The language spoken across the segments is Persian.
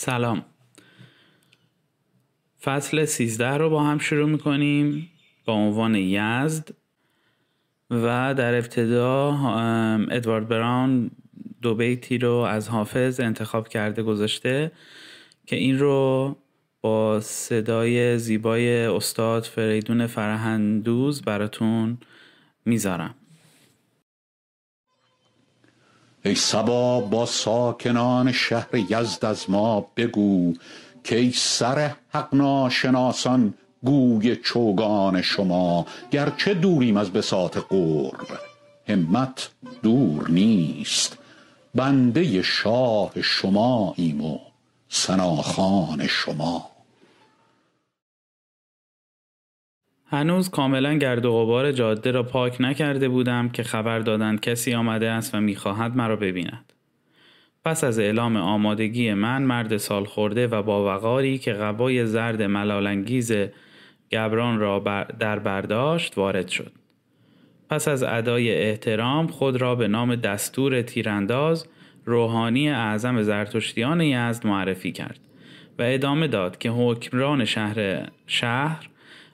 سلام فصل 13 رو با هم شروع میکنیم با عنوان یزد و در ابتدا ادوارد براون دو بیتی رو از حافظ انتخاب کرده گذاشته که این رو با صدای زیبای استاد فریدون فرهندوز براتون میذارم ای صبا با ساکنان شهر یزد از ما بگو که سر حق ناشناسان گوی چوگان شما گرچه دوریم از بساط قرب همت دور نیست بنده شاه شماییم و سناخان شما هنوز کاملا گرد و غبار جاده را پاک نکرده بودم که خبر دادند کسی آمده است و میخواهد مرا ببیند. پس از اعلام آمادگی من مرد سال خورده و با وقاری که قبای زرد ملالانگیز گبران را در برداشت وارد شد. پس از ادای احترام خود را به نام دستور تیرانداز روحانی اعظم زرتشتیان یزد معرفی کرد و ادامه داد که حکمران شهر شهر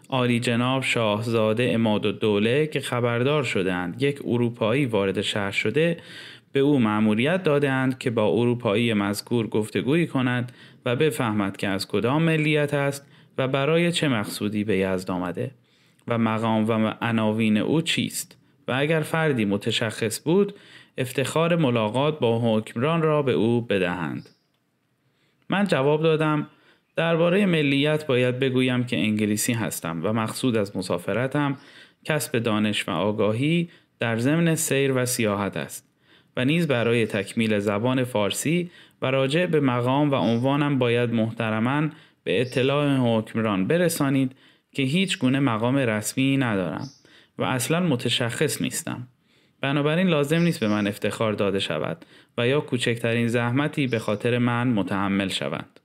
آلی جناب شاهزاده اماد و دوله که خبردار شدند یک اروپایی وارد شهر شده به او مأموریت دادند که با اروپایی مذکور گفتگویی کند و بفهمد که از کدام ملیت است و برای چه مقصودی به یزد آمده و مقام و عناوین او چیست و اگر فردی متشخص بود افتخار ملاقات با حکمران را به او بدهند من جواب دادم درباره ملیت باید بگویم که انگلیسی هستم و مقصود از مسافرتم کسب دانش و آگاهی در ضمن سیر و سیاحت است و نیز برای تکمیل زبان فارسی و راجع به مقام و عنوانم باید محترما به اطلاع حکمران برسانید که هیچ گونه مقام رسمی ندارم و اصلا متشخص نیستم. بنابراین لازم نیست به من افتخار داده شود و یا کوچکترین زحمتی به خاطر من متحمل شود.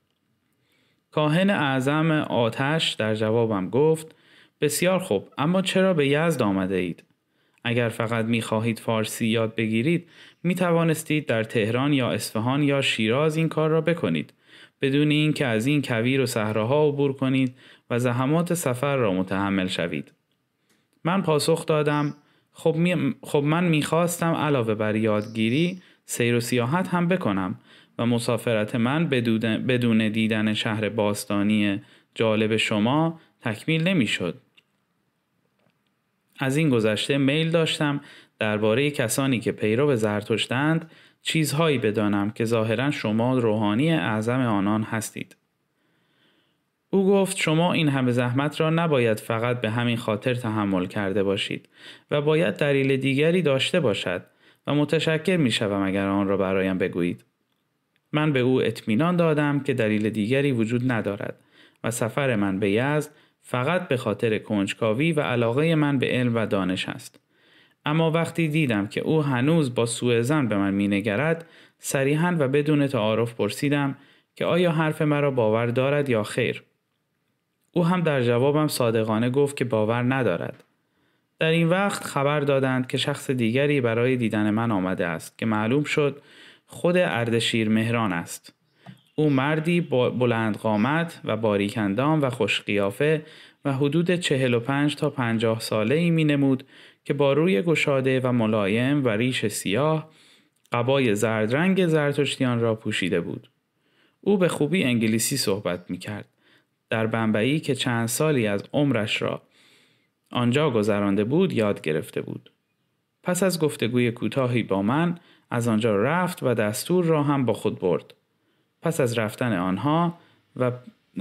کاهن اعظم آتش در جوابم گفت بسیار خوب اما چرا به یزد آمده اید؟ اگر فقط می خواهید فارسی یاد بگیرید می توانستید در تهران یا اصفهان یا شیراز این کار را بکنید بدون اینکه از این کویر و صحراها عبور کنید و زحمات سفر را متحمل شوید. من پاسخ دادم خب, می... خب من میخواستم علاوه بر یادگیری سیر و سیاحت هم بکنم و مسافرت من بدون دیدن شهر باستانی جالب شما تکمیل نمیشد. از این گذشته میل داشتم درباره کسانی که پیرو زرتشتند چیزهایی بدانم که ظاهرا شما روحانی اعظم آنان هستید. او گفت شما این همه زحمت را نباید فقط به همین خاطر تحمل کرده باشید و باید دلیل دیگری داشته باشد و متشکر می شوم اگر آن را برایم بگویید. من به او اطمینان دادم که دلیل دیگری وجود ندارد و سفر من به یزد فقط به خاطر کنجکاوی و علاقه من به علم و دانش است. اما وقتی دیدم که او هنوز با سوء زن به من مینگرد صریحا و بدون تعارف پرسیدم که آیا حرف مرا باور دارد یا خیر او هم در جوابم صادقانه گفت که باور ندارد در این وقت خبر دادند که شخص دیگری برای دیدن من آمده است که معلوم شد خود اردشیر مهران است. او مردی بلند قامت و باریکندام و خوشقیافه و حدود 45 تا 50 ساله ای می نمود که با روی گشاده و ملایم و ریش سیاه قبای زرد رنگ زرتشتیان را پوشیده بود. او به خوبی انگلیسی صحبت می کرد. در بنبایی که چند سالی از عمرش را آنجا گذرانده بود یاد گرفته بود. پس از گفتگوی کوتاهی با من از آنجا رفت و دستور را هم با خود برد. پس از رفتن آنها و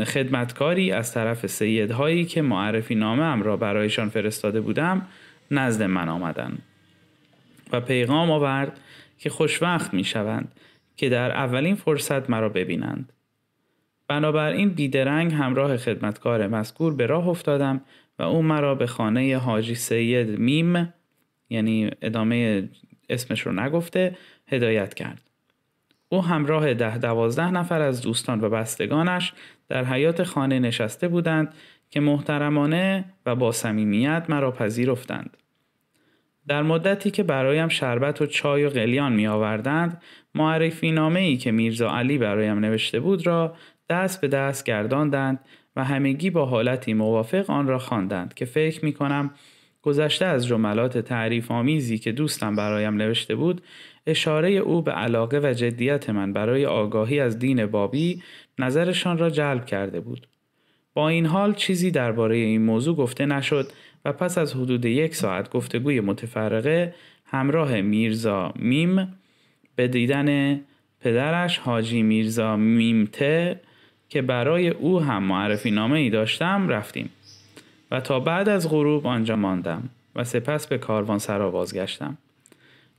خدمتکاری از طرف سیدهایی که معرفی نامه ام را برایشان فرستاده بودم نزد من آمدند و پیغام آورد که خوشوقت می شوند که در اولین فرصت مرا ببینند. بنابراین بیدرنگ همراه خدمتکار مذکور به راه افتادم و او مرا به خانه حاجی سید میم یعنی ادامه اسمش رو نگفته هدایت کرد. او همراه ده دوازده نفر از دوستان و بستگانش در حیات خانه نشسته بودند که محترمانه و با صمیمیت مرا پذیرفتند. در مدتی که برایم شربت و چای و قلیان می آوردند، معرفی نامه ای که میرزا علی برایم نوشته بود را دست به دست گرداندند و همگی با حالتی موافق آن را خواندند که فکر می کنم گذشته از جملات تعریف آمیزی که دوستم برایم نوشته بود اشاره او به علاقه و جدیت من برای آگاهی از دین بابی نظرشان را جلب کرده بود. با این حال چیزی درباره این موضوع گفته نشد و پس از حدود یک ساعت گفتگوی متفرقه همراه میرزا میم به دیدن پدرش حاجی میرزا میمته که برای او هم معرفی نامه ای داشتم رفتیم. و تا بعد از غروب آنجا ماندم و سپس به کاروان سرا بازگشتم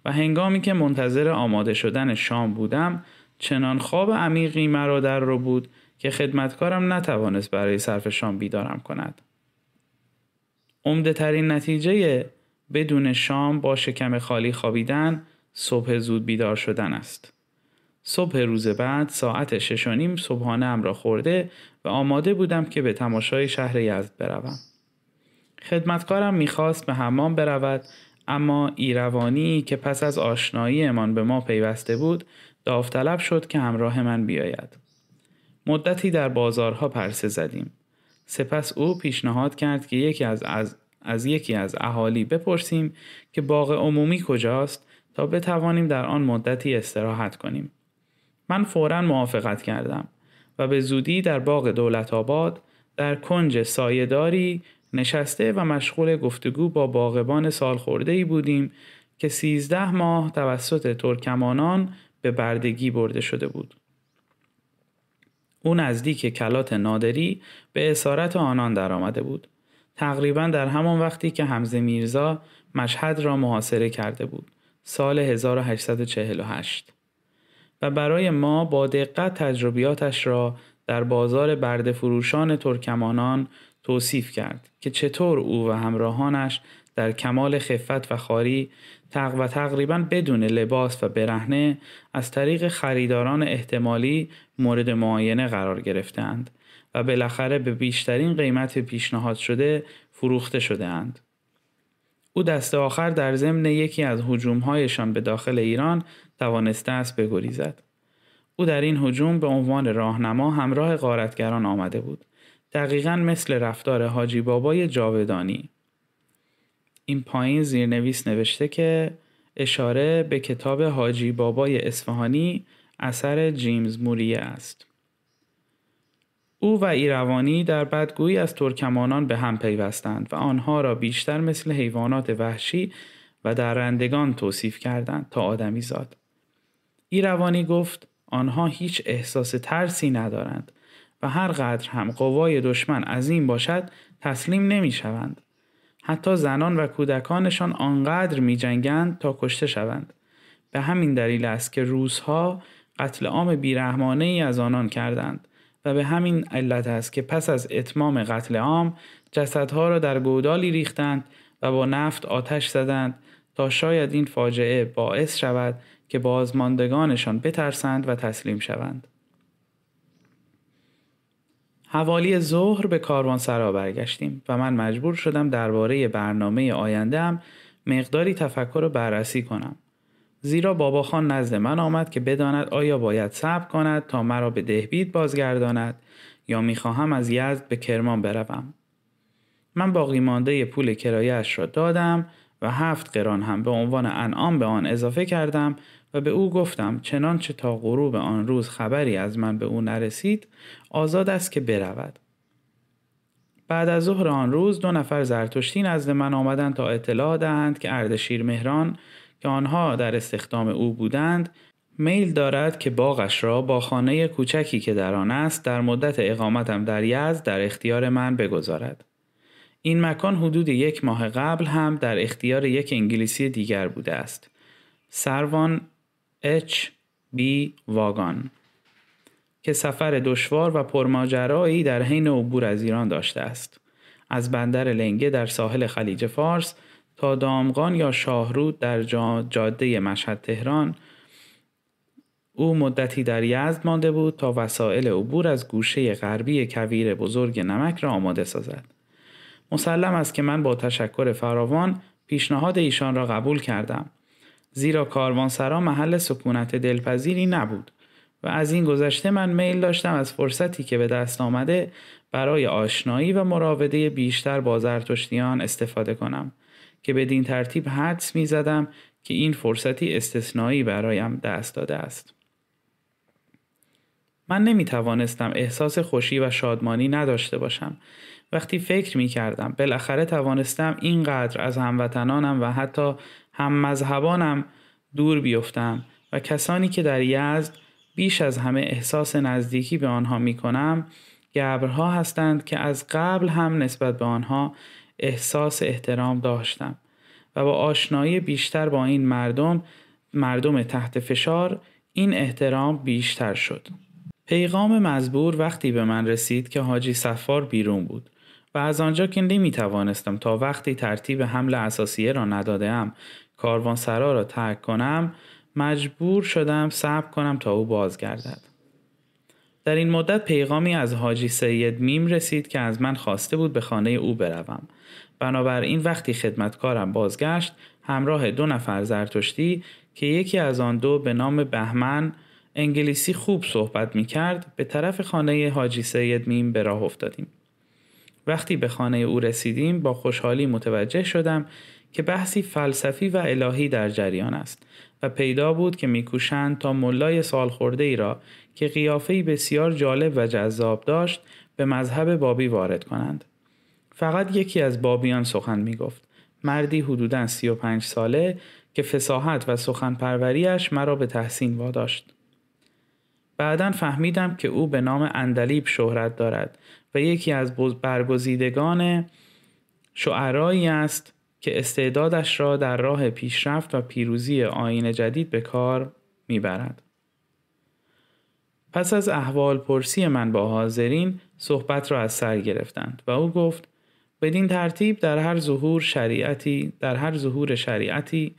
و هنگامی که منتظر آماده شدن شام بودم چنان خواب عمیقی مرا در رو بود که خدمتکارم نتوانست برای صرف شام بیدارم کند امده ترین نتیجه بدون شام با شکم خالی خوابیدن صبح زود بیدار شدن است. صبح روز بعد ساعت شش و نیم صبحانه ام را خورده و آماده بودم که به تماشای شهر یزد بروم. خدمتکارم میخواست به حمام برود اما ایروانی که پس از آشناییمان به ما پیوسته بود داوطلب شد که همراه من بیاید مدتی در بازارها پرسه زدیم سپس او پیشنهاد کرد که یکی از, از, یکی از اهالی بپرسیم که باغ عمومی کجاست تا بتوانیم در آن مدتی استراحت کنیم من فورا موافقت کردم و به زودی در باغ دولت آباد در کنج سایهداری نشسته و مشغول گفتگو با باغبان خورده ای بودیم که 13 ماه توسط ترکمانان به بردگی برده شده بود. او نزدیک کلات نادری به اسارت آنان درآمده بود. تقریبا در همان وقتی که حمزه میرزا مشهد را محاصره کرده بود. سال 1848 و برای ما با دقت تجربیاتش را در بازار برده فروشان ترکمانان توصیف کرد که چطور او و همراهانش در کمال خفت و خاری تق و تقریبا بدون لباس و برهنه از طریق خریداران احتمالی مورد معاینه قرار گرفتند و بالاخره به بیشترین قیمت پیشنهاد شده فروخته شده اند. او دست آخر در ضمن یکی از حجومهایشان به داخل ایران توانسته است بگریزد. او در این هجوم به عنوان راهنما همراه قارتگران آمده بود. دقیقا مثل رفتار حاجی بابای جاودانی این پایین زیرنویس نوشته که اشاره به کتاب حاجی بابای اصفهانی اثر جیمز موریه است. او و ایروانی در بدگویی از ترکمانان به هم پیوستند و آنها را بیشتر مثل حیوانات وحشی و درندگان توصیف کردند تا آدمی زاد. ایروانی گفت آنها هیچ احساس ترسی ندارند و هر قدر هم قوای دشمن از این باشد تسلیم نمی شوند. حتی زنان و کودکانشان آنقدر می جنگند تا کشته شوند. به همین دلیل است که روزها قتل عام بیرحمانه ای از آنان کردند و به همین علت است که پس از اتمام قتل عام جسدها را در گودالی ریختند و با نفت آتش زدند تا شاید این فاجعه باعث شود که بازماندگانشان بترسند و تسلیم شوند. حوالی ظهر به کاروان سرا برگشتیم و من مجبور شدم درباره برنامه آیندهام مقداری تفکر و بررسی کنم زیرا بابا خان نزد من آمد که بداند آیا باید صبر کند تا مرا به دهبید بازگرداند یا میخواهم از یزد به کرمان بروم من باقی مانده پول کرایهاش را دادم و هفت قران هم به عنوان انعام به آن اضافه کردم و به او گفتم چنانچه تا غروب آن روز خبری از من به او نرسید آزاد است که برود بعد از ظهر آن روز دو نفر زرتشتی نزد من آمدند تا اطلاع دهند که اردشیر مهران که آنها در استخدام او بودند میل دارد که باغش را با خانه کوچکی که در آن است در مدت اقامتم در یزد در اختیار من بگذارد این مکان حدود یک ماه قبل هم در اختیار یک انگلیسی دیگر بوده است سروان اچ بی واگان که سفر دشوار و پرماجرایی در حین عبور از ایران داشته است از بندر لنگه در ساحل خلیج فارس تا دامغان یا شاهرود در جاده مشهد تهران او مدتی در یزد مانده بود تا وسایل عبور از گوشه غربی کویر بزرگ نمک را آماده سازد مسلم است که من با تشکر فراوان پیشنهاد ایشان را قبول کردم زیرا کاروانسرا محل سکونت دلپذیری نبود و از این گذشته من میل داشتم از فرصتی که به دست آمده برای آشنایی و مراوده بیشتر با زرتشتیان استفاده کنم که بدین ترتیب حدس می زدم که این فرصتی استثنایی برایم دست داده است. من نمی توانستم احساس خوشی و شادمانی نداشته باشم وقتی فکر می کردم بالاخره توانستم اینقدر از هموطنانم و حتی هم مذهبانم دور بیفتم و کسانی که در یزد بیش از همه احساس نزدیکی به آنها می کنم گبرها هستند که از قبل هم نسبت به آنها احساس احترام داشتم و با آشنایی بیشتر با این مردم مردم تحت فشار این احترام بیشتر شد. پیغام مزبور وقتی به من رسید که حاجی سفار بیرون بود و از آنجا که نمی توانستم تا وقتی ترتیب حمل اساسیه را ام کاروانسرا را ترک کنم مجبور شدم صبر کنم تا او بازگردد در این مدت پیغامی از حاجی سید میم رسید که از من خواسته بود به خانه او بروم بنابراین وقتی خدمتکارم بازگشت همراه دو نفر زرتشتی که یکی از آن دو به نام بهمن انگلیسی خوب صحبت می کرد به طرف خانه حاجی سید میم به راه افتادیم. وقتی به خانه او رسیدیم با خوشحالی متوجه شدم که بحثی فلسفی و الهی در جریان است و پیدا بود که میکوشند تا ملای سالخورده ای را که قیافه بسیار جالب و جذاب داشت به مذهب بابی وارد کنند. فقط یکی از بابیان سخن می مردی حدوداً 35 ساله که فساحت و سخن پروریش مرا به تحسین واداشت. بعدا فهمیدم که او به نام اندلیب شهرت دارد و یکی از برگزیدگان شعرایی است که استعدادش را در راه پیشرفت و پیروزی آین جدید به کار میبرد. پس از احوال پرسی من با حاضرین صحبت را از سر گرفتند و او گفت بدین ترتیب در هر ظهور شریعتی در هر ظهور شریعتی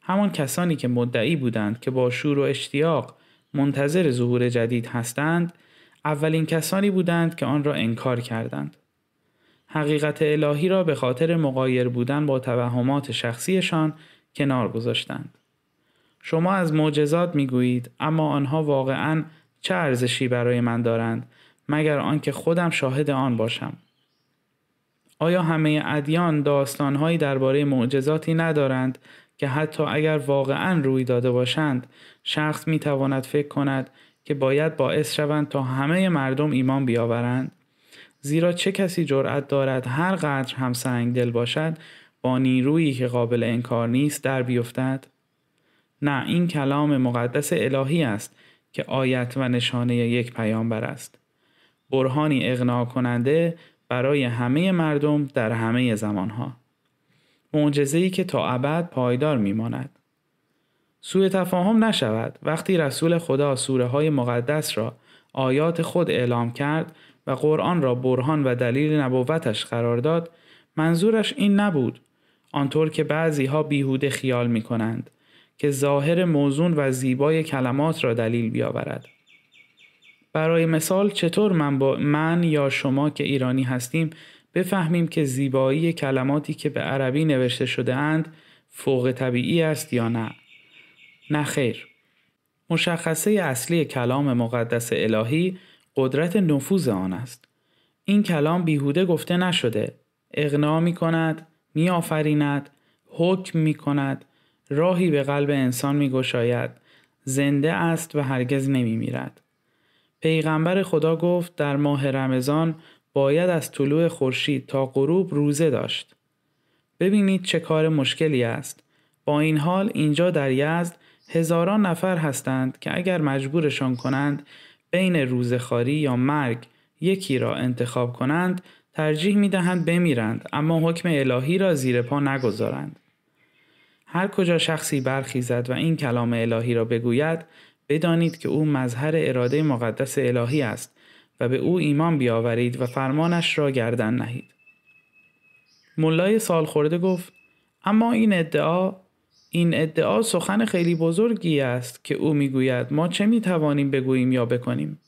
همان کسانی که مدعی بودند که با شور و اشتیاق منتظر ظهور جدید هستند اولین کسانی بودند که آن را انکار کردند حقیقت الهی را به خاطر مقایر بودن با توهمات شخصیشان کنار گذاشتند. شما از معجزات میگویید اما آنها واقعا چه ارزشی برای من دارند مگر آنکه خودم شاهد آن باشم آیا همه ادیان داستانهایی درباره معجزاتی ندارند که حتی اگر واقعا روی داده باشند شخص میتواند فکر کند که باید باعث شوند تا همه مردم ایمان بیاورند زیرا چه کسی جرأت دارد هر قدر هم سنگ دل باشد با نیرویی که قابل انکار نیست در بیفتد نه این کلام مقدس الهی است که آیت و نشانه یک پیامبر است برهانی اقناع کننده برای همه مردم در همه زمانها معجزه‌ای که تا ابد پایدار میماند سوء تفاهم نشود وقتی رسول خدا سوره های مقدس را آیات خود اعلام کرد و قرآن را برهان و دلیل نبوتش قرار داد منظورش این نبود آنطور که بعضی ها بیهوده خیال می کنند که ظاهر موزون و زیبای کلمات را دلیل بیاورد برای مثال چطور من, با من یا شما که ایرانی هستیم بفهمیم که زیبایی کلماتی که به عربی نوشته شده اند فوق طبیعی است یا نه؟ نه خیر. مشخصه اصلی کلام مقدس الهی قدرت نفوذ آن است این کلام بیهوده گفته نشده اغنا می کند می آفریند حکم می کند راهی به قلب انسان می گشاید زنده است و هرگز نمی میرد پیغمبر خدا گفت در ماه رمضان باید از طلوع خورشید تا غروب روزه داشت ببینید چه کار مشکلی است با این حال اینجا در یزد هزاران نفر هستند که اگر مجبورشان کنند بین روزخاری یا مرگ یکی را انتخاب کنند ترجیح می دهند بمیرند اما حکم الهی را زیر پا نگذارند. هر کجا شخصی برخیزد و این کلام الهی را بگوید بدانید که او مظهر اراده مقدس الهی است و به او ایمان بیاورید و فرمانش را گردن نهید. ملای سالخورده گفت اما این ادعا این ادعا سخن خیلی بزرگی است که او میگوید ما چه میتوانیم بگوییم یا بکنیم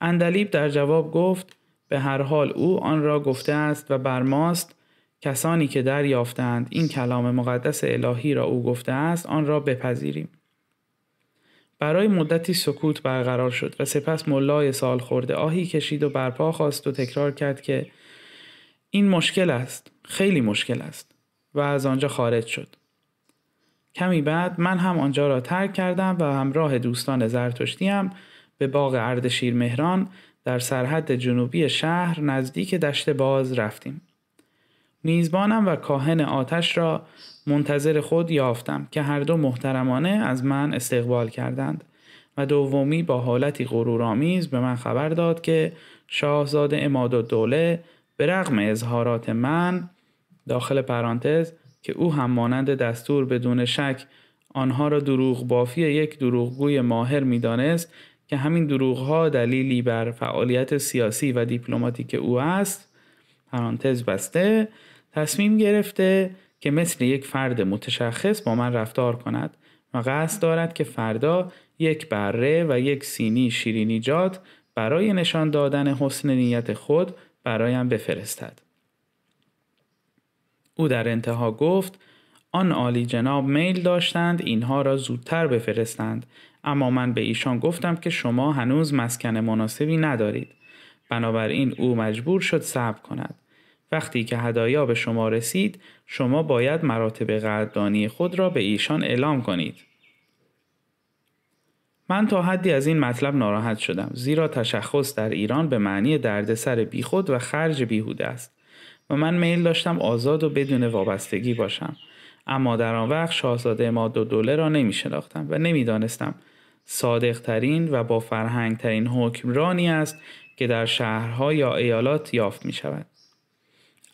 اندلیب در جواب گفت به هر حال او آن را گفته است و بر ماست کسانی که دریافتند این کلام مقدس الهی را او گفته است آن را بپذیریم برای مدتی سکوت برقرار شد و سپس ملای سال خورده آهی کشید و برپا خواست و تکرار کرد که این مشکل است خیلی مشکل است و از آنجا خارج شد کمی بعد من هم آنجا را ترک کردم و همراه دوستان زرتشتیم به باغ اردشیر مهران در سرحد جنوبی شهر نزدیک دشت باز رفتیم. میزبانم و کاهن آتش را منتظر خود یافتم که هر دو محترمانه از من استقبال کردند و دومی با حالتی غرورآمیز به من خبر داد که شاهزاده اماد و دوله به رغم اظهارات من داخل پرانتز که او هم مانند دستور بدون شک آنها را دروغ بافی یک دروغگوی ماهر میدانست که همین دروغها دلیلی بر فعالیت سیاسی و دیپلماتیک او است پرانتز بسته تصمیم گرفته که مثل یک فرد متشخص با من رفتار کند و قصد دارد که فردا یک بره و یک سینی شیرینیجات برای نشان دادن حسن نیت خود برایم بفرستد. او در انتها گفت آن عالی جناب میل داشتند اینها را زودتر بفرستند اما من به ایشان گفتم که شما هنوز مسکن مناسبی ندارید بنابراین او مجبور شد صبر کند وقتی که هدایا به شما رسید شما باید مراتب قدردانی خود را به ایشان اعلام کنید من تا حدی از این مطلب ناراحت شدم زیرا تشخص در ایران به معنی دردسر بیخود و خرج بیهوده است و من میل داشتم آزاد و بدون وابستگی باشم اما در آن وقت شاهزاده ما دو دوله را نمی شناختم و نمیدانستم ترین و با فرهنگترین حکمرانی است که در شهرها یا ایالات یافت می شود.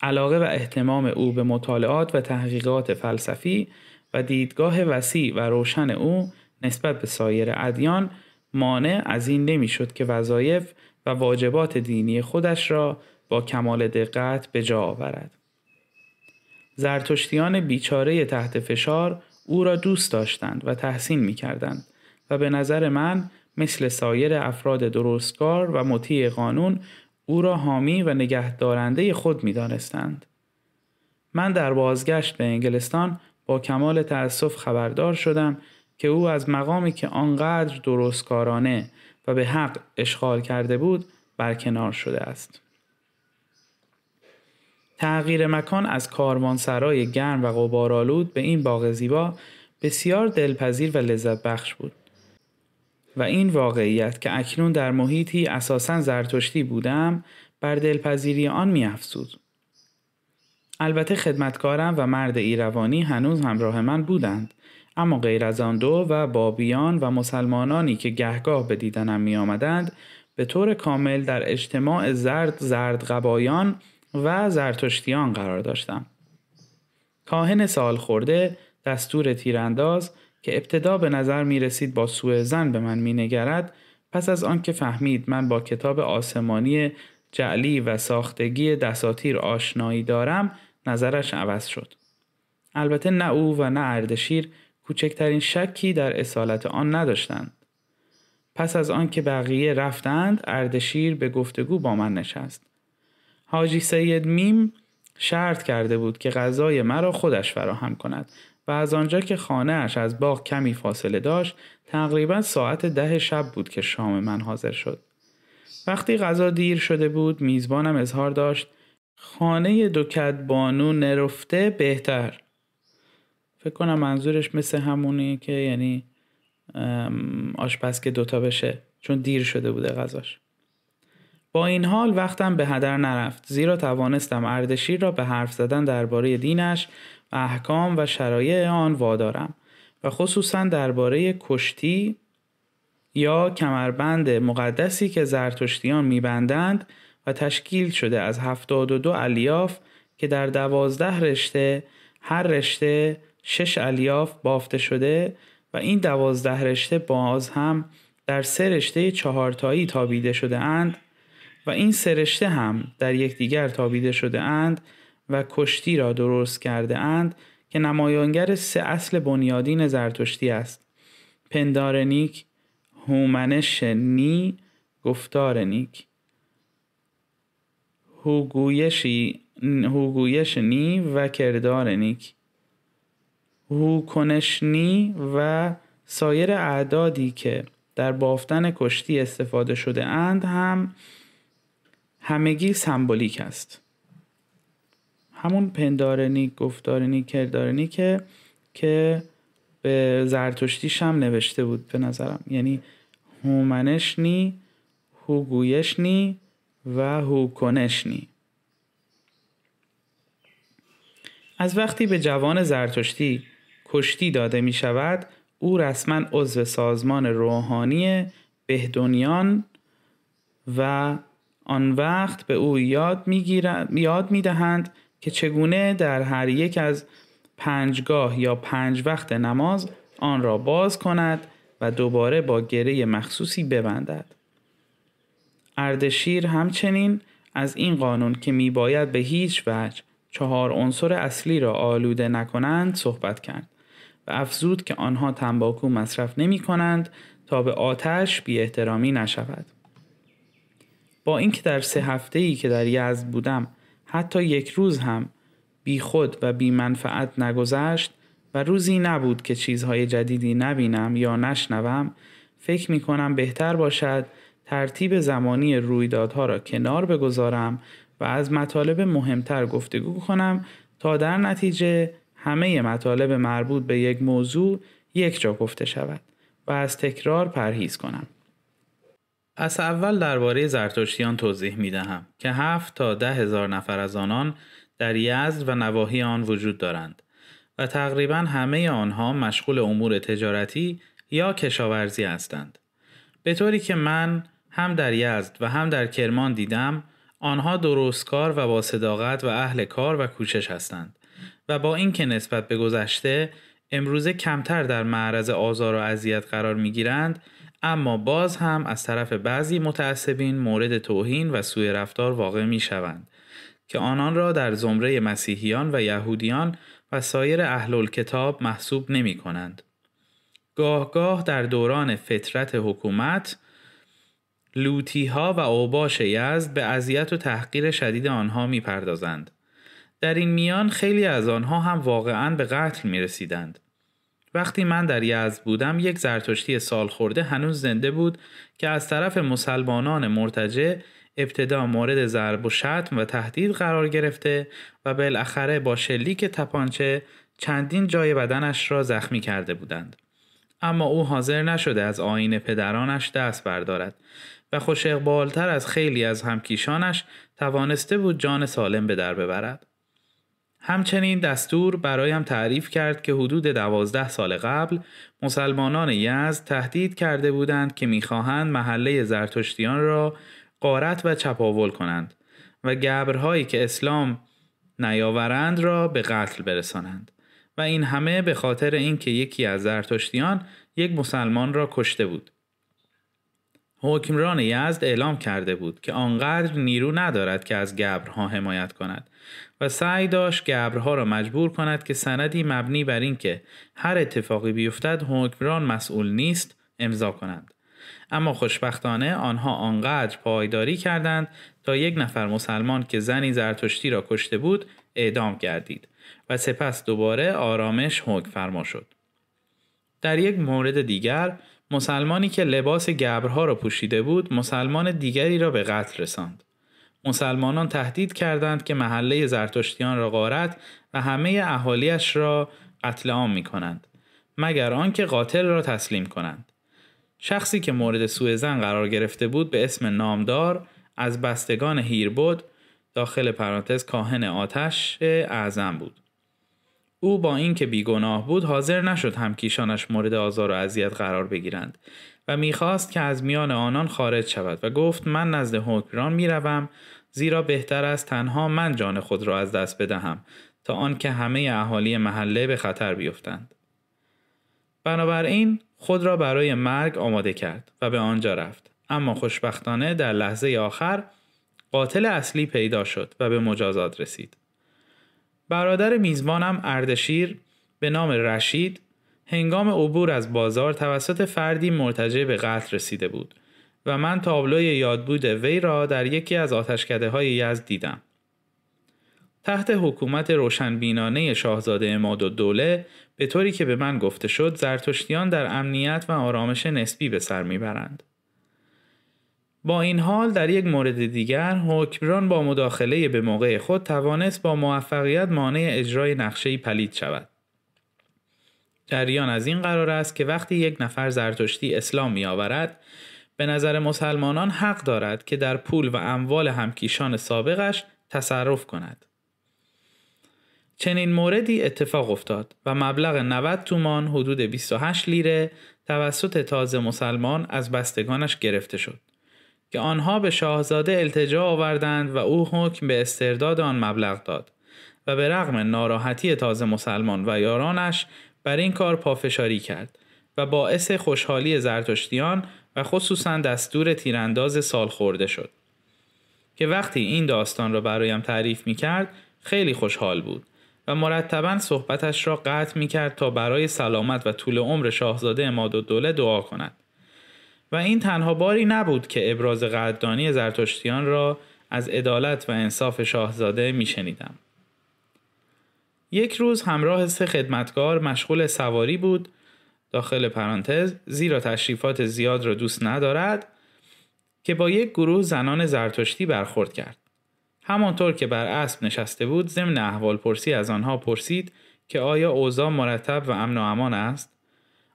علاقه و احتمام او به مطالعات و تحقیقات فلسفی و دیدگاه وسیع و روشن او نسبت به سایر ادیان مانع از این نمیشد که وظایف و واجبات دینی خودش را با کمال دقت به جا آورد. زرتشتیان بیچاره تحت فشار او را دوست داشتند و تحسین می کردند و به نظر من مثل سایر افراد درستکار و مطیع قانون او را حامی و نگهدارنده خود می دانستند. من در بازگشت به انگلستان با کمال تأسف خبردار شدم که او از مقامی که آنقدر درستکارانه و به حق اشغال کرده بود برکنار شده است. تغییر مکان از کاروانسرای گرم و غبارآلود به این باغ زیبا بسیار دلپذیر و لذت بخش بود و این واقعیت که اکنون در محیطی اساسا زرتشتی بودم بر دلپذیری آن میافزود البته خدمتکارم و مرد ایروانی هنوز همراه من بودند اما غیر از آن دو و بابیان و مسلمانانی که گهگاه به دیدنم می آمدند به طور کامل در اجتماع زرد زرد قبایان و زرتشتیان قرار داشتم. کاهن سال خورده دستور تیرانداز که ابتدا به نظر می رسید با سوء زن به من می نگرد پس از آنکه فهمید من با کتاب آسمانی جعلی و ساختگی دساتیر آشنایی دارم نظرش عوض شد. البته نه او و نه اردشیر کوچکترین شکی در اصالت آن نداشتند. پس از آنکه بقیه رفتند اردشیر به گفتگو با من نشست. حاجی سید میم شرط کرده بود که غذای مرا خودش فراهم کند و از آنجا که اش از باغ کمی فاصله داشت تقریبا ساعت ده شب بود که شام من حاضر شد وقتی غذا دیر شده بود میزبانم اظهار داشت خانه دوکت بانو نرفته بهتر فکر کنم منظورش مثل همونی که یعنی آشپز که دوتا بشه چون دیر شده بوده غذاش با این حال وقتم به هدر نرفت زیرا توانستم اردشیر را به حرف زدن درباره دینش و احکام و شرایع آن وادارم و خصوصا درباره کشتی یا کمربند مقدسی که زرتشتیان میبندند و تشکیل شده از 72 الیاف که در دوازده رشته هر رشته شش الیاف بافته شده و این دوازده رشته باز هم در سه رشته چهارتایی تابیده شده اند و این سرشته هم در یکدیگر تابیده شده اند و کشتی را درست کرده اند که نمایانگر سه اصل بنیادین زرتشتی است نیک، هومنش نی نیک هوگویشی هوگویش نی و کردار نیک هوکنش نی و سایر اعدادی که در بافتن کشتی استفاده شده اند هم همگی سمبولیک است همون پندارنی گفتارنی کردارنی که که به زرتشتیش هم نوشته بود به نظرم یعنی هومنشنی هوگویشنی و هوکنشنی از وقتی به جوان زرتشتی کشتی داده می شود او رسما عضو سازمان روحانی بهدونیان و آن وقت به او یاد, می یاد میدهند که چگونه در هر یک از پنجگاه یا پنج وقت نماز آن را باز کند و دوباره با گره مخصوصی ببندد. اردشیر همچنین از این قانون که میباید به هیچ وجه چهار عنصر اصلی را آلوده نکنند صحبت کرد و افزود که آنها تنباکو مصرف نمی کنند تا به آتش بی احترامی نشود. با اینکه در سه هفته ای که در یزد بودم حتی یک روز هم بی خود و بی منفعت نگذشت و روزی نبود که چیزهای جدیدی نبینم یا نشنوم فکر می کنم بهتر باشد ترتیب زمانی رویدادها را کنار بگذارم و از مطالب مهمتر گفتگو کنم تا در نتیجه همه مطالب مربوط به یک موضوع یک جا گفته شود و از تکرار پرهیز کنم. از اول درباره زرتشتیان توضیح می دهم که هفت تا ده هزار نفر از آنان در یزد و نواحی آن وجود دارند و تقریبا همه آنها مشغول امور تجارتی یا کشاورزی هستند. به طوری که من هم در یزد و هم در کرمان دیدم آنها درستکار و با صداقت و اهل کار و کوشش هستند و با اینکه نسبت به گذشته امروزه کمتر در معرض آزار و اذیت قرار می گیرند اما باز هم از طرف بعضی متعصبین مورد توهین و سوء رفتار واقع می شوند که آنان را در زمره مسیحیان و یهودیان و سایر اهل کتاب محسوب نمی کنند. گاه گاه در دوران فترت حکومت لوتی و اوباش یزد به اذیت و تحقیر شدید آنها می پردازند. در این میان خیلی از آنها هم واقعا به قتل می رسیدند. وقتی من در یزد بودم یک زرتشتی سال خورده هنوز زنده بود که از طرف مسلمانان مرتجع ابتدا مورد ضرب و شتم و تهدید قرار گرفته و بالاخره با شلیک تپانچه چندین جای بدنش را زخمی کرده بودند. اما او حاضر نشده از آین پدرانش دست بردارد و خوش اقبالتر از خیلی از همکیشانش توانسته بود جان سالم به در ببرد. همچنین دستور برایم تعریف کرد که حدود دوازده سال قبل مسلمانان یزد تهدید کرده بودند که میخواهند محله زرتشتیان را قارت و چپاول کنند و گبرهایی که اسلام نیاورند را به قتل برسانند و این همه به خاطر اینکه یکی از زرتشتیان یک مسلمان را کشته بود حکمران یزد اعلام کرده بود که آنقدر نیرو ندارد که از گبرها حمایت کند و سعی داشت گبرها را مجبور کند که سندی مبنی بر اینکه هر اتفاقی بیفتد حکمران مسئول نیست امضا کنند اما خوشبختانه آنها آنقدر پایداری کردند تا یک نفر مسلمان که زنی زرتشتی را کشته بود اعدام گردید و سپس دوباره آرامش حکم فرما شد در یک مورد دیگر مسلمانی که لباس گبرها را پوشیده بود مسلمان دیگری را به قتل رساند مسلمانان تهدید کردند که محله زرتشتیان را غارت و همه اهالیش را قتل عام می کنند مگر آنکه قاتل را تسلیم کنند شخصی که مورد سوء زن قرار گرفته بود به اسم نامدار از بستگان هیر بود داخل پرانتز کاهن آتش اعظم بود او با اینکه بیگناه بود حاضر نشد همکیشانش مورد آزار و اذیت قرار بگیرند و میخواست که از میان آنان خارج شود و گفت من نزد حکمران میروم زیرا بهتر است تنها من جان خود را از دست بدهم تا آنکه همه اهالی محله به خطر بیفتند بنابراین خود را برای مرگ آماده کرد و به آنجا رفت اما خوشبختانه در لحظه آخر قاتل اصلی پیدا شد و به مجازات رسید برادر میزبانم اردشیر به نام رشید هنگام عبور از بازار توسط فردی مرتجع به قتل رسیده بود و من تابلوی یادبود وی را در یکی از آتشکده های یزد دیدم. تحت حکومت روشنبینانه شاهزاده اماد و دوله به طوری که به من گفته شد زرتشتیان در امنیت و آرامش نسبی به سر میبرند. با این حال در یک مورد دیگر حکمران با مداخله به موقع خود توانست با موفقیت مانع اجرای نقشه پلید شود. جریان از این قرار است که وقتی یک نفر زرتشتی اسلام می آورد به نظر مسلمانان حق دارد که در پول و اموال همکیشان سابقش تصرف کند. چنین موردی اتفاق افتاد و مبلغ 90 تومان حدود 28 لیره توسط تازه مسلمان از بستگانش گرفته شد که آنها به شاهزاده التجا آوردند و او حکم به استرداد آن مبلغ داد و به رغم ناراحتی تازه مسلمان و یارانش برای این کار پافشاری کرد و باعث خوشحالی زرتشتیان و خصوصا دستور تیرانداز سال خورده شد که وقتی این داستان را برایم تعریف می کرد خیلی خوشحال بود و مرتبا صحبتش را قطع می کرد تا برای سلامت و طول عمر شاهزاده اماد و دوله دعا کند و این تنها باری نبود که ابراز قدردانی زرتشتیان را از عدالت و انصاف شاهزاده می شنیدم. یک روز همراه سه خدمتکار مشغول سواری بود داخل پرانتز زیرا تشریفات زیاد را دوست ندارد که با یک گروه زنان زرتشتی برخورد کرد. همانطور که بر اسب نشسته بود ضمن احوال پرسی از آنها پرسید که آیا اوضاع مرتب و امن و امان است؟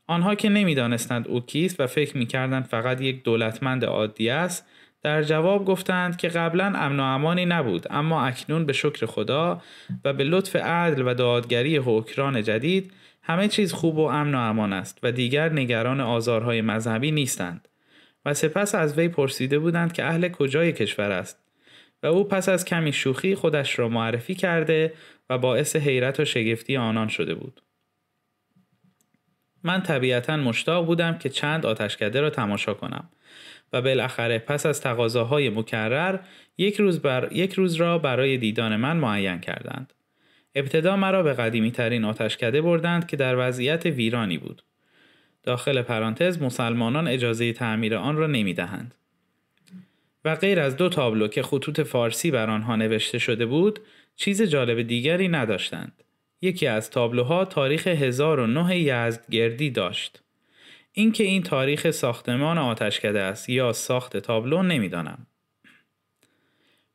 آنها که نمیدانستند او کیست و فکر میکردند فقط یک دولتمند عادی است در جواب گفتند که قبلا امن و امانی نبود اما اکنون به شکر خدا و به لطف عدل و دادگری حکران جدید همه چیز خوب و امن و امان است و دیگر نگران آزارهای مذهبی نیستند و سپس از وی پرسیده بودند که اهل کجای کشور است و او پس از کمی شوخی خودش را معرفی کرده و باعث حیرت و شگفتی آنان شده بود من طبیعتا مشتاق بودم که چند آتشکده را تماشا کنم و بالاخره پس از تقاضاهای مکرر یک روز, بر... یک روز را برای دیدان من معین کردند. ابتدا مرا به قدیمی ترین آتشکده بردند که در وضعیت ویرانی بود. داخل پرانتز مسلمانان اجازه تعمیر آن را نمی دهند. و غیر از دو تابلو که خطوط فارسی بر آنها نوشته شده بود، چیز جالب دیگری نداشتند. یکی از تابلوها تاریخ 1009 یزدگردی داشت. اینکه این تاریخ ساختمان آتشکده است یا ساخت تابلو نمیدانم.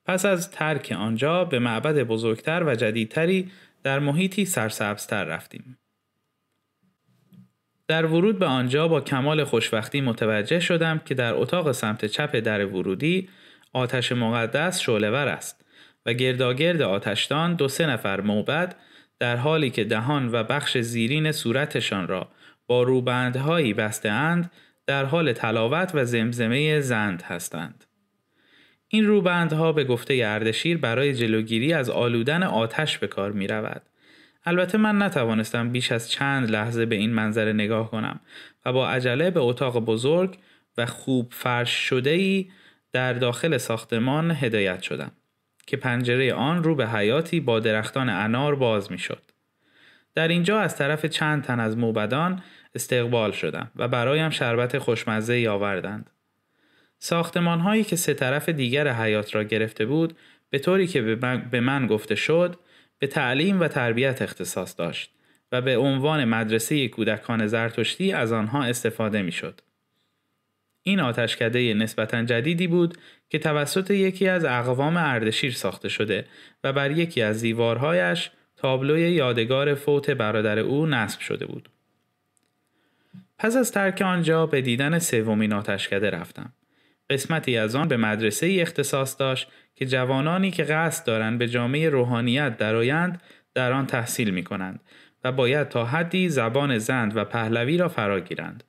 پس از ترک آنجا به معبد بزرگتر و جدیدتری در محیطی سرسبزتر رفتیم. در ورود به آنجا با کمال خوشبختی متوجه شدم که در اتاق سمت چپ در ورودی آتش مقدس شعلهور است و گرداگرد آتشدان دو سه نفر موبد در حالی که دهان و بخش زیرین صورتشان را با روبندهایی اند در حال تلاوت و زمزمه زند هستند. این روبندها به گفته اردشیر برای جلوگیری از آلودن آتش به کار می رود. البته من نتوانستم بیش از چند لحظه به این منظره نگاه کنم و با عجله به اتاق بزرگ و خوب فرش شده ای در داخل ساختمان هدایت شدم که پنجره آن رو به حیاتی با درختان انار باز می شد. در اینجا از طرف چند تن از موبدان استقبال شدم و برایم شربت خوشمزه ای آوردند. ساختمان هایی که سه طرف دیگر حیات را گرفته بود به طوری که به من گفته شد به تعلیم و تربیت اختصاص داشت و به عنوان مدرسه کودکان زرتشتی از آنها استفاده میشد. این آتشکده نسبتا جدیدی بود که توسط یکی از اقوام اردشیر ساخته شده و بر یکی از دیوارهایش تابلوی یادگار فوت برادر او نصب شده بود. پس از ترک آنجا به دیدن سومین آتشکده رفتم. قسمتی از آن به مدرسه ای اختصاص داشت که جوانانی که قصد دارند به جامعه روحانیت درآیند در آن تحصیل می کنند و باید تا حدی زبان زند و پهلوی را فرا گیرند.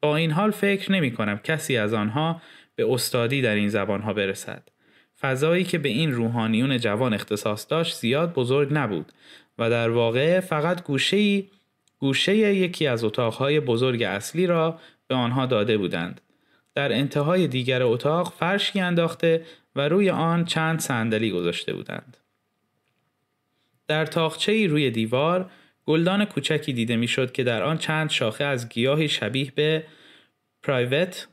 با این حال فکر نمی کنم کسی از آنها به استادی در این زبانها برسد. فضایی که به این روحانیون جوان اختصاص داشت زیاد بزرگ نبود و در واقع فقط ای، گوشه یکی از اتاقهای بزرگ اصلی را به آنها داده بودند. در انتهای دیگر اتاق فرشی انداخته و روی آن چند صندلی گذاشته بودند. در تاخچه روی دیوار گلدان کوچکی دیده میشد که در آن چند شاخه از گیاهی شبیه به پرایوت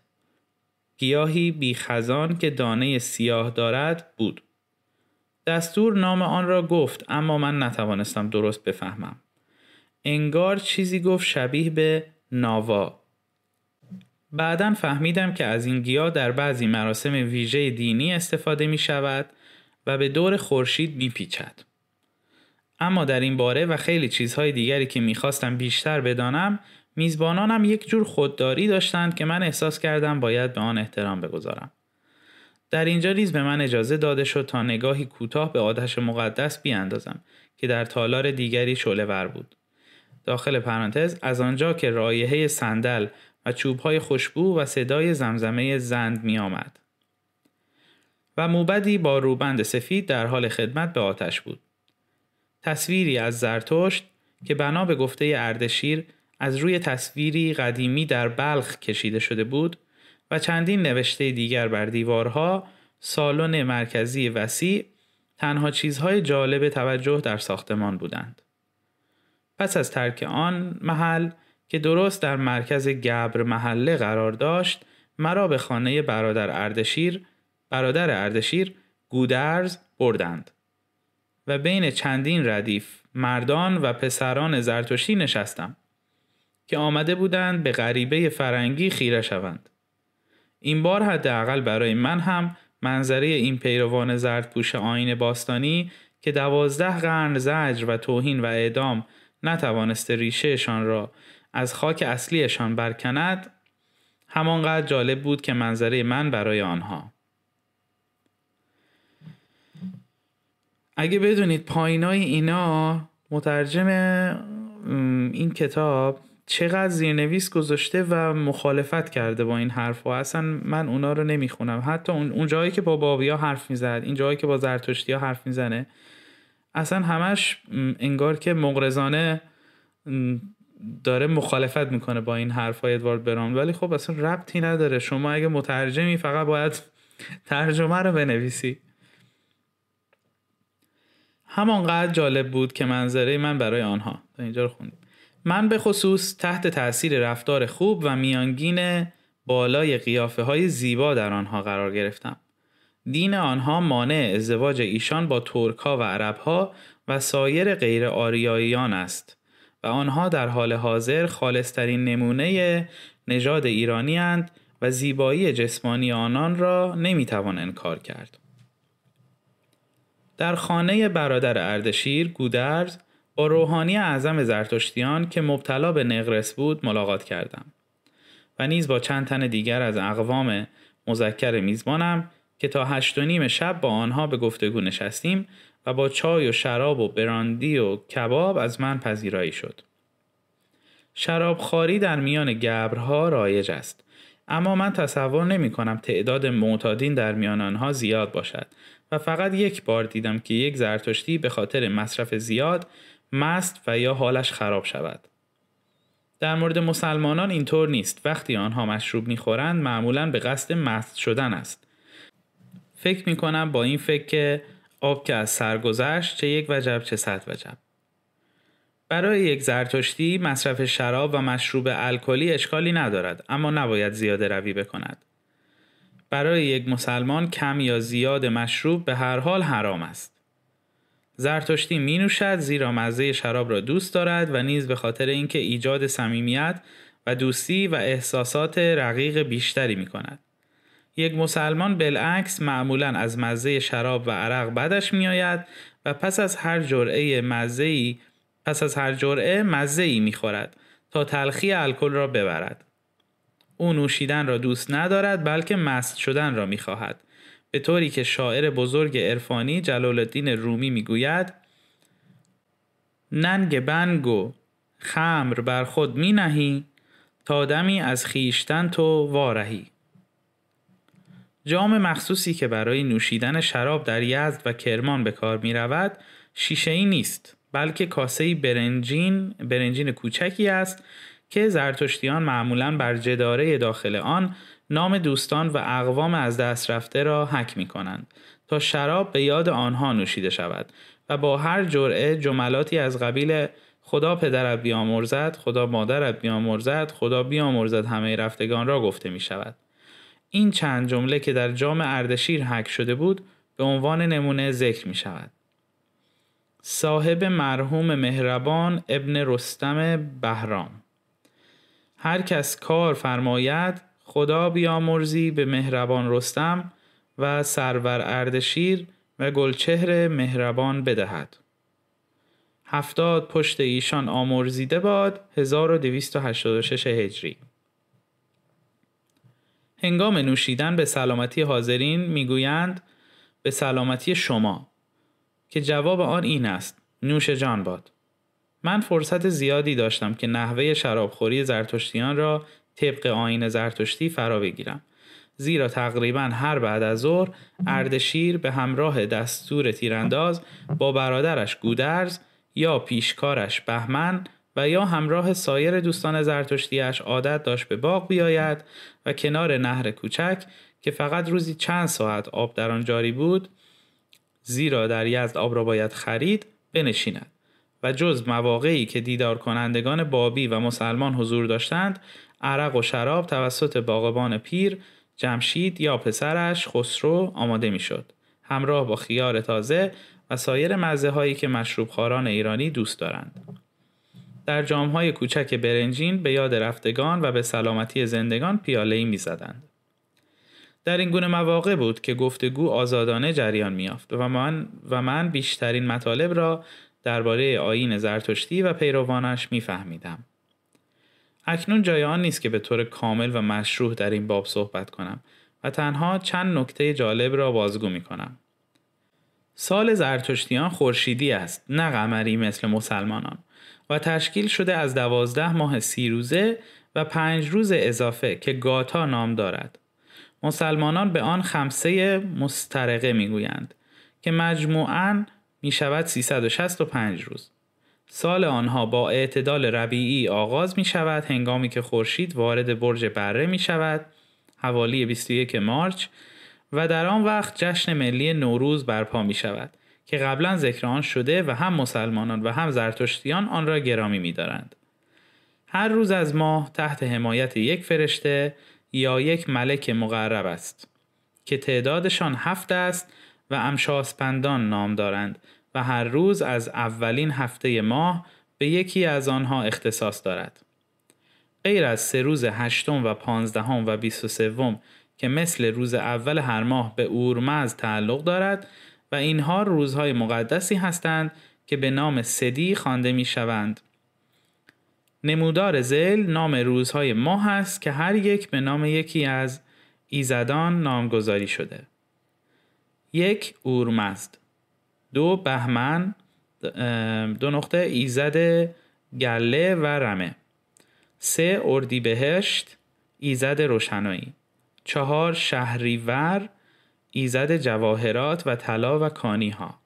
گیاهی بیخزان که دانه سیاه دارد بود. دستور نام آن را گفت اما من نتوانستم درست بفهمم. انگار چیزی گفت شبیه به ناوا بعدا فهمیدم که از این گیاه در بعضی مراسم ویژه دینی استفاده می شود و به دور خورشید می پیچد. اما در این باره و خیلی چیزهای دیگری که خواستم بیشتر بدانم میزبانانم یک جور خودداری داشتند که من احساس کردم باید به آن احترام بگذارم. در اینجا نیز به من اجازه داده شد تا نگاهی کوتاه به آتش مقدس بیاندازم که در تالار دیگری شعله بود. داخل پرانتز از آنجا که رایحه صندل و چوبهای خوشبو و صدای زمزمه زند می آمد. و موبدی با روبند سفید در حال خدمت به آتش بود. تصویری از زرتشت که بنا به گفته اردشیر از روی تصویری قدیمی در بلخ کشیده شده بود و چندین نوشته دیگر بر دیوارها سالن مرکزی وسیع تنها چیزهای جالب توجه در ساختمان بودند. پس از ترک آن محل که درست در مرکز گبر محله قرار داشت مرا به خانه برادر اردشیر برادر اردشیر گودرز بردند و بین چندین ردیف مردان و پسران زرتشتی نشستم که آمده بودند به غریبه فرنگی خیره شوند این بار حداقل برای من هم منظره این پیروان زردپوش آین باستانی که دوازده قرن زجر و توهین و اعدام نتوانسته ریشهشان را از خاک اصلیشان برکند همانقدر جالب بود که منظره من برای آنها اگه بدونید پایینای اینا مترجم این کتاب چقدر زیرنویس گذاشته و مخالفت کرده با این حرف و اصلا من اونا رو نمیخونم حتی اون جایی که با بابیا حرف میزد این جایی که با زرتشتی حرف میزنه اصلا همش انگار که مغرزانه داره مخالفت میکنه با این های ادوارد برام ولی خب اصلا ربطی نداره شما اگه مترجمی فقط باید ترجمه رو بنویسی همانقدر جالب بود که منظره من برای آنها تا اینجا رو من به خصوص تحت تاثیر رفتار خوب و میانگین بالای قیافه های زیبا در آنها قرار گرفتم دین آنها مانع ازدواج ایشان با ترکا و عربها و سایر غیر آریاییان است و آنها در حال حاضر خالصترین نمونه نژاد ایرانی اند و زیبایی جسمانی آنان را نمیتوان انکار کرد. در خانه برادر اردشیر گودرز با روحانی اعظم زرتشتیان که مبتلا به نقرس بود ملاقات کردم و نیز با چند تن دیگر از اقوام مذکر میزبانم که تا هشت و نیم شب با آنها به گفتگو نشستیم و با چای و شراب و براندی و کباب از من پذیرایی شد. شرابخواری در میان گبرها رایج است. اما من تصور نمی کنم تعداد معتادین در میان آنها زیاد باشد و فقط یک بار دیدم که یک زرتشتی به خاطر مصرف زیاد مست و یا حالش خراب شود. در مورد مسلمانان اینطور نیست وقتی آنها مشروب میخورند معمولا به قصد مست شدن است فکر کنم با این فکر که آب که از سر گذشت چه یک وجب چه صد وجب برای یک زرتشتی مصرف شراب و مشروب الکلی اشکالی ندارد اما نباید زیاده روی بکند برای یک مسلمان کم یا زیاد مشروب به هر حال حرام است زرتشتی می نوشد زیرا مزه شراب را دوست دارد و نیز به خاطر اینکه ایجاد صمیمیت و دوستی و احساسات رقیق بیشتری می کند. یک مسلمان بالعکس معمولا از مزه شراب و عرق بدش میآید و پس از هر جرعه مزه پس از هر جرعه مزه ای میخورد تا تلخی الکل را ببرد او نوشیدن را دوست ندارد بلکه مست شدن را میخواهد به طوری که شاعر بزرگ عرفانی جلال الدین رومی میگوید ننگ بنگ و خمر بر خود می نهی تا دمی از خیشتن تو وارهی جام مخصوصی که برای نوشیدن شراب در یزد و کرمان به کار می رود شیشه ای نیست بلکه کاسه برنجین برنجین کوچکی است که زرتشتیان معمولا بر جداره داخل آن نام دوستان و اقوام از دست رفته را حک می کنند تا شراب به یاد آنها نوشیده شود و با هر جرعه جملاتی از قبیل خدا پدرت بیامرزد خدا مادرت بیامرزد خدا بیامرزد همه رفتگان را گفته می شود این چند جمله که در جام اردشیر حک شده بود به عنوان نمونه ذکر می شود. صاحب مرحوم مهربان ابن رستم بهرام هر کس کار فرماید خدا بیامرزی به مهربان رستم و سرور اردشیر و گلچهر مهربان بدهد هفتاد پشت ایشان آمرزیده باد 1286 هجری هنگام نوشیدن به سلامتی حاضرین میگویند به سلامتی شما که جواب آن این است نوش جان باد من فرصت زیادی داشتم که نحوه شرابخوری زرتشتیان را طبق آین زرتشتی فرا بگیرم زیرا تقریبا هر بعد از ظهر اردشیر به همراه دستور تیرانداز با برادرش گودرز یا پیشکارش بهمن و یا همراه سایر دوستان زرتشتیش عادت داشت به باغ بیاید و کنار نهر کوچک که فقط روزی چند ساعت آب در آن جاری بود زیرا در یزد آب را باید خرید بنشیند و جز مواقعی که دیدار کنندگان بابی و مسلمان حضور داشتند عرق و شراب توسط باغبان پیر جمشید یا پسرش خسرو آماده میشد همراه با خیار تازه و سایر مزه هایی که خاران ایرانی دوست دارند در جامهای کوچک برنجین به یاد رفتگان و به سلامتی زندگان پیالهای میزدند. در این گونه مواقع بود که گفتگو آزادانه جریان میافت و من و من بیشترین مطالب را درباره آیین زرتشتی و پیروانش میفهمیدم. اکنون جای آن نیست که به طور کامل و مشروح در این باب صحبت کنم و تنها چند نکته جالب را بازگو می کنم. سال زرتشتیان خورشیدی است نه قمری مثل مسلمانان و تشکیل شده از دوازده ماه سی روزه و پنج روز اضافه که گاتا نام دارد. مسلمانان به آن خمسه مسترقه میگویند که مجموعاً می شود 365 روز. سال آنها با اعتدال ربیعی آغاز می شود هنگامی که خورشید وارد برج بره می شود حوالی 21 مارچ و در آن وقت جشن ملی نوروز برپا می شود که قبلا ذکر آن شده و هم مسلمانان و هم زرتشتیان آن را گرامی می‌دارند. هر روز از ماه تحت حمایت یک فرشته یا یک ملک مقرب است که تعدادشان هفت است و امشاسپندان نام دارند و هر روز از اولین هفته ماه به یکی از آنها اختصاص دارد. غیر از سه روز هشتم و پانزدهم و بیست و سوم که مثل روز اول هر ماه به اورمز تعلق دارد و اینها روزهای مقدسی هستند که به نام سدی خوانده می شوند. نمودار زل نام روزهای ماه است که هر یک به نام یکی از ایزدان نامگذاری شده. یک اورمزد دو بهمن دو نقطه ایزد گله و رمه سه اردیبهشت ایزد روشنایی چهار شهریور ایزد جواهرات و طلا و کانی ها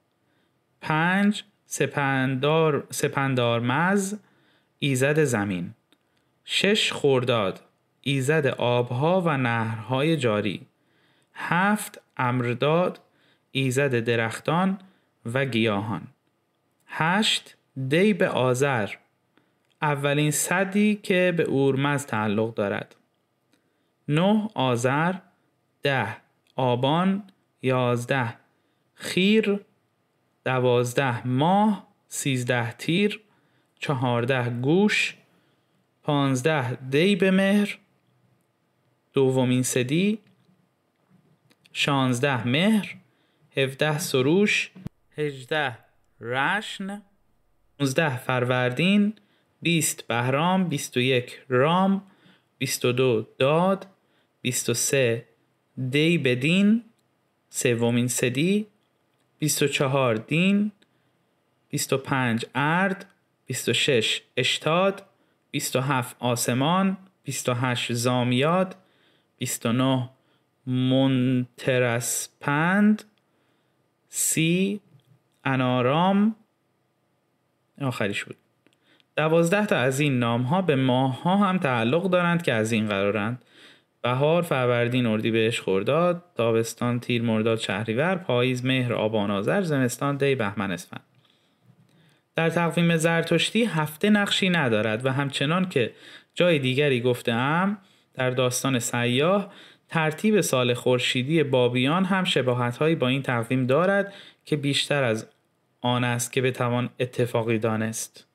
پنج سپندار, سپندار مز ایزد زمین شش خورداد ایزد آبها و نهرهای جاری هفت امرداد ایزد درختان و گیاهان هشت دی به آذر اولین صدی که به اورمز تعلق دارد نه آذر ده آبان 11 خیر 12 ماه 13 تیر 14 گوش 15 دی به مهر دومین سدی 16 مهر 17 سروش 18 رشن 19 فروردین 20 بهرام 21 رام 22 داد 23 دی بدین سومین سدی 24 دین 25 ارد 26 اشتاد 27 آسمان 28 زامیاد 29 منترسپند سی انارام آخریش بود دوازده تا از این نام ها به ماه ها هم تعلق دارند که از این قرارند بهار فروردین اردیبهشت خورداد، تابستان تیر مرداد شهریور پاییز مهر آبان آذر زمستان دی بهمن اسفند در تقویم زرتشتی هفته نقشی ندارد و همچنان که جای دیگری گفتم در داستان سیاه ترتیب سال خورشیدی بابیان هم شباهتهایی با این تقویم دارد که بیشتر از آن است که بتوان اتفاقی دانست.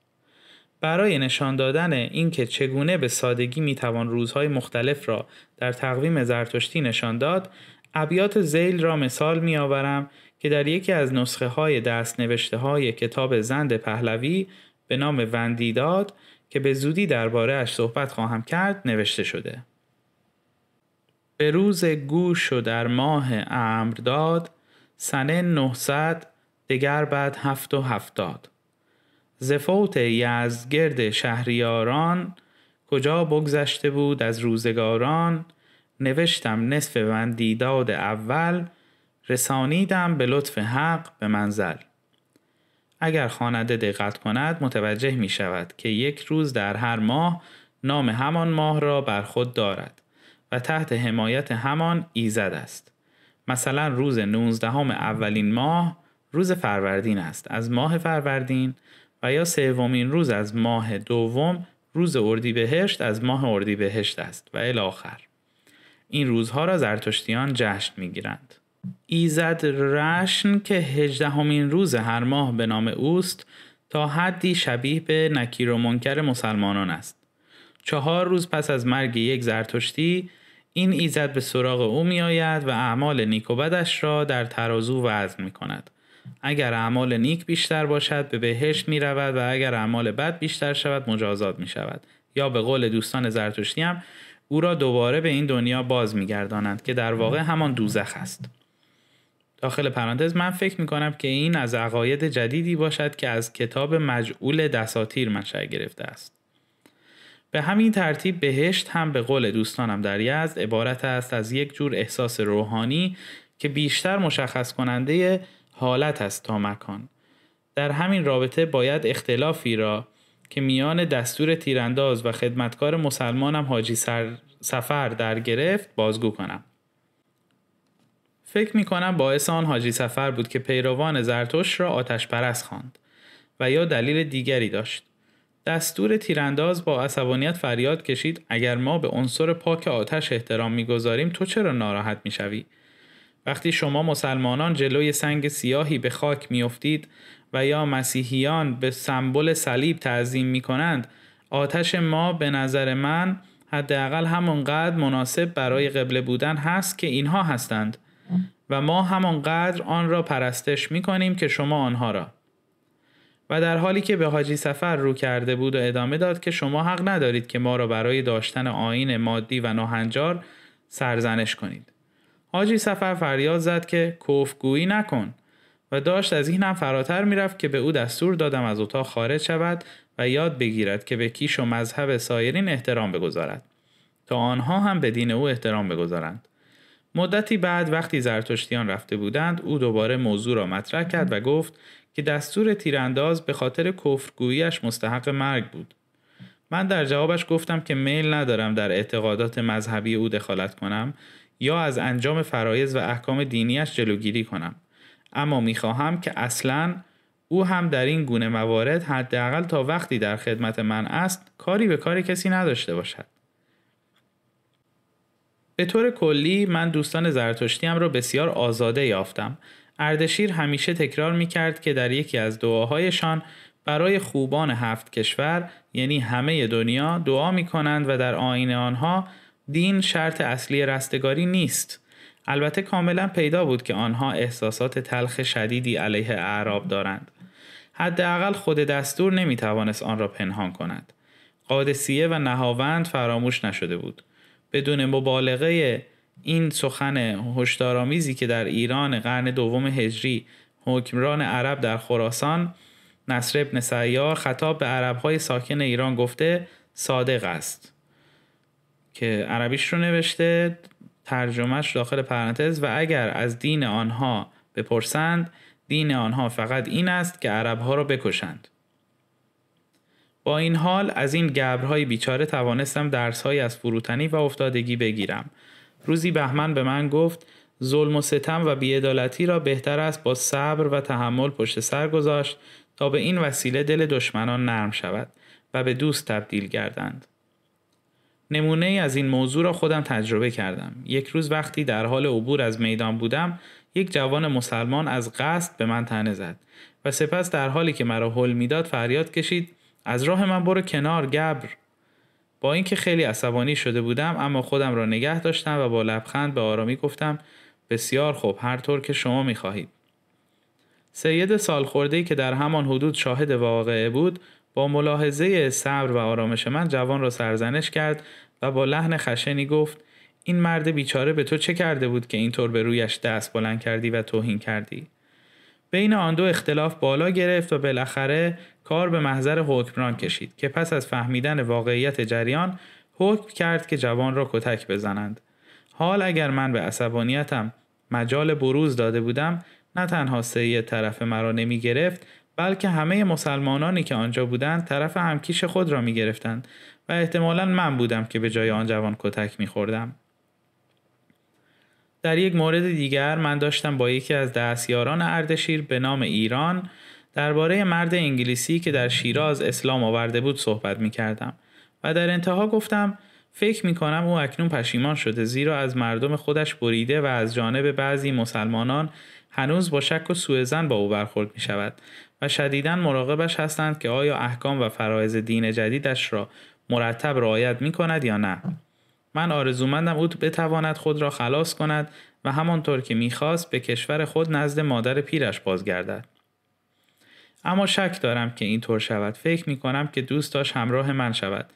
برای نشان دادن اینکه چگونه به سادگی میتوان روزهای مختلف را در تقویم زرتشتی نشان داد ابیات زیل را مثال میآورم که در یکی از نسخه های دست نوشته های کتاب زند پهلوی به نام وندیداد که به زودی درباره اش صحبت خواهم کرد نوشته شده. به روز گوش و در ماه امرداد سنه 900 دگر بعد هفت و ز یزگرد شهریاران کجا بگذشته بود از روزگاران نوشتم نصف من دیداد اول رسانیدم به لطف حق به منزل اگر خواننده دقت کند متوجه می شود که یک روز در هر ماه نام همان ماه را بر خود دارد و تحت حمایت همان ایزد است مثلا روز 19 اولین ماه روز فروردین است از ماه فروردین و یا سومین روز از ماه دوم روز اردیبهشت از ماه اردیبهشت است و الی این روزها را زرتشتیان جشن میگیرند ایزد رشن که هجدهمین روز هر ماه به نام اوست تا حدی شبیه به نکیر و منکر مسلمانان است چهار روز پس از مرگ یک زرتشتی این ایزد به سراغ او می آید و اعمال نیک و بدش را در ترازو وزن می کند اگر اعمال نیک بیشتر باشد به بهشت می رود و اگر اعمال بد بیشتر شود مجازات می شود یا به قول دوستان زرتشتی هم او را دوباره به این دنیا باز میگردانند که در واقع همان دوزخ است داخل پرانتز من فکر می کنم که این از عقاید جدیدی باشد که از کتاب مجعول دساتیر منشأ گرفته است به همین ترتیب بهشت هم به قول دوستانم در یزد عبارت است از یک جور احساس روحانی که بیشتر مشخص کننده حالت است تا مکان در همین رابطه باید اختلافی را که میان دستور تیرانداز و خدمتکار مسلمانم حاجی سفر در گرفت بازگو کنم فکر می کنم باعث آن حاجی سفر بود که پیروان زرتوش را آتش پرست خواند و یا دلیل دیگری داشت دستور تیرانداز با عصبانیت فریاد کشید اگر ما به عنصر پاک آتش احترام میگذاریم تو چرا ناراحت میشوی وقتی شما مسلمانان جلوی سنگ سیاهی به خاک میافتید و یا مسیحیان به سمبل صلیب تعظیم می کنند آتش ما به نظر من حداقل همانقدر مناسب برای قبله بودن هست که اینها هستند و ما همانقدر آن را پرستش می کنیم که شما آنها را و در حالی که به حاجی سفر رو کرده بود و ادامه داد که شما حق ندارید که ما را برای داشتن آین مادی و ناهنجار سرزنش کنید حاجی سفر فریاد زد که کفگویی نکن و داشت از این هم فراتر میرفت که به او دستور دادم از اتاق خارج شود و یاد بگیرد که به کیش و مذهب سایرین احترام بگذارد تا آنها هم به دین او احترام بگذارند مدتی بعد وقتی زرتشتیان رفته بودند او دوباره موضوع را مطرح کرد و گفت که دستور تیرانداز به خاطر کفرگوییش مستحق مرگ بود من در جوابش گفتم که میل ندارم در اعتقادات مذهبی او دخالت کنم یا از انجام فرایز و احکام دینیش جلوگیری کنم اما میخواهم که اصلا او هم در این گونه موارد حداقل تا وقتی در خدمت من است کاری به کار کسی نداشته باشد به طور کلی من دوستان زرتشتیم را بسیار آزاده یافتم اردشیر همیشه تکرار می کرد که در یکی از دعاهایشان برای خوبان هفت کشور یعنی همه دنیا دعا می کنند و در آین آنها دین شرط اصلی رستگاری نیست البته کاملا پیدا بود که آنها احساسات تلخ شدیدی علیه اعراب دارند حداقل خود دستور نمیتوانست آن را پنهان کند قادسیه و نهاوند فراموش نشده بود بدون مبالغه این سخن هشدارآمیزی که در ایران قرن دوم هجری حکمران عرب در خراسان نصر ابن سیار خطاب به عربهای ساکن ایران گفته صادق است که عربیش رو نوشته ترجمهش داخل پرانتز و اگر از دین آنها بپرسند دین آنها فقط این است که عربها را بکشند با این حال از این گبرهای بیچاره توانستم درسهایی از فروتنی و افتادگی بگیرم روزی بهمن به من گفت ظلم و ستم و بیعدالتی را بهتر است با صبر و تحمل پشت سر گذاشت تا به این وسیله دل دشمنان نرم شود و به دوست تبدیل گردند نمونه ای از این موضوع را خودم تجربه کردم. یک روز وقتی در حال عبور از میدان بودم، یک جوان مسلمان از قصد به من تنه زد و سپس در حالی که مرا حل میداد فریاد کشید از راه من برو کنار گبر با اینکه خیلی عصبانی شده بودم اما خودم را نگه داشتم و با لبخند به آرامی گفتم بسیار خوب هر طور که شما میخواهید سید سالخوردهای که در همان حدود شاهد واقعه بود با ملاحظه صبر و آرامش من جوان را سرزنش کرد و با لحن خشنی گفت این مرد بیچاره به تو چه کرده بود که اینطور به رویش دست بلند کردی و توهین کردی بین آن دو اختلاف بالا گرفت و بالاخره کار به محضر حکمران کشید که پس از فهمیدن واقعیت جریان حکم کرد که جوان را کتک بزنند حال اگر من به عصبانیتم مجال بروز داده بودم نه تنها سعی طرف مرا نمی گرفت بلکه همه مسلمانانی که آنجا بودند طرف همکیش خود را می گرفتند و احتمالا من بودم که به جای آن جوان کتک می خوردم. در یک مورد دیگر من داشتم با یکی از دستیاران اردشیر به نام ایران درباره مرد انگلیسی که در شیراز اسلام آورده بود صحبت می کردم و در انتها گفتم فکر می کنم او اکنون پشیمان شده زیرا از مردم خودش بریده و از جانب بعضی مسلمانان هنوز با شک و سوء با او برخورد می شود و شدیدا مراقبش هستند که آیا احکام و فرایز دین جدیدش را مرتب رعایت می کند یا نه من آرزومندم او بتواند خود را خلاص کند و همانطور که میخواست به کشور خود نزد مادر پیرش بازگردد اما شک دارم که اینطور شود فکر می کنم که دوست همراه من شود